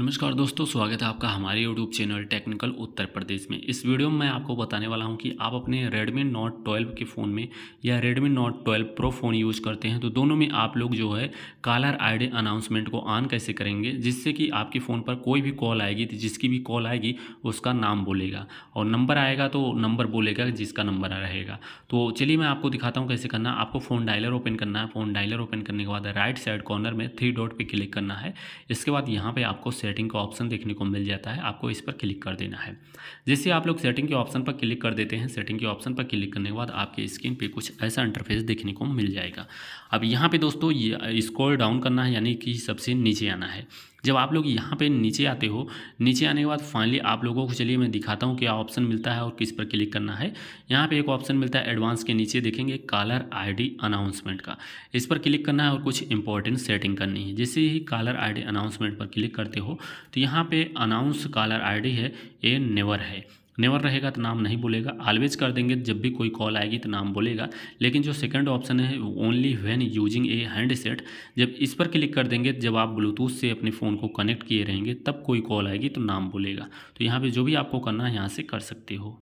नमस्कार दोस्तों स्वागत है आपका हमारे YouTube channel technical Uttar Pradesh में इस वीडियो में मैं आपको बताने वाला हूं कि आप अपने Redmi Note 12 के फ़ोन में या Redmi Note 12 Pro phone use करते हैं तो दोनों में आप लोग जो है कॉलर आईडी अनाउंसमेंट को ऑन कैसे करेंगे जिससे कि आपके फ़ोन पर कोई भी कॉल आएगी तो जिसकी भी कॉल आएगी उसका नाम बोलेगा और नंबर आएगा तो नंबर बोलेगा जिसका नंबर रहेगा तो चलिए मैं आपको दिखाता हूँ कैसे करना आपको फ़ोन डायलर ओपन करना है फ़ोन डायलर ओपन करने के बाद राइट साइड कॉर्नर में थ्री डॉट पर क्लिक करना है इसके बाद यहाँ पर आपको सेटिंग का ऑप्शन देखने को मिल जाता है आपको इस पर क्लिक कर देना है जैसे आप लोग सेटिंग के ऑप्शन पर क्लिक कर देते हैं सेटिंग के ऑप्शन पर क्लिक करने के बाद आपके स्क्रीन पर कुछ ऐसा इंटरफेस देखने को मिल जाएगा अब यहाँ पर दोस्तों स्कोर डाउन करना है यानी कि सबसे नीचे आना है जब आप लोग यहाँ पे नीचे आते हो नीचे आने के बाद फाइनली आप लोगों को चलिए मैं दिखाता हूँ क्या ऑप्शन मिलता है और किस पर क्लिक करना है यहाँ पे एक ऑप्शन मिलता है एडवांस के नीचे देखेंगे कॉलर आईडी अनाउंसमेंट का इस पर क्लिक करना है और कुछ इंपॉर्टेंट सेटिंग करनी है जैसे ही कॉलर आई अनाउंसमेंट पर क्लिक करते हो तो यहाँ पर अनाउंस कॉलर आई है ये नेवर है नेवर रहेगा तो नाम नहीं बोलेगा ऑलवेज कर देंगे जब भी कोई कॉल आएगी तो नाम बोलेगा लेकिन जो सेकंड ऑप्शन है only when using a handset जब इस पर क्लिक कर देंगे जब आप ब्लूटूथ से अपने फ़ोन को कनेक्ट किए रहेंगे तब कोई कॉल आएगी तो नाम बोलेगा तो यहाँ पर जो भी आपको करना है यहाँ से कर सकते हो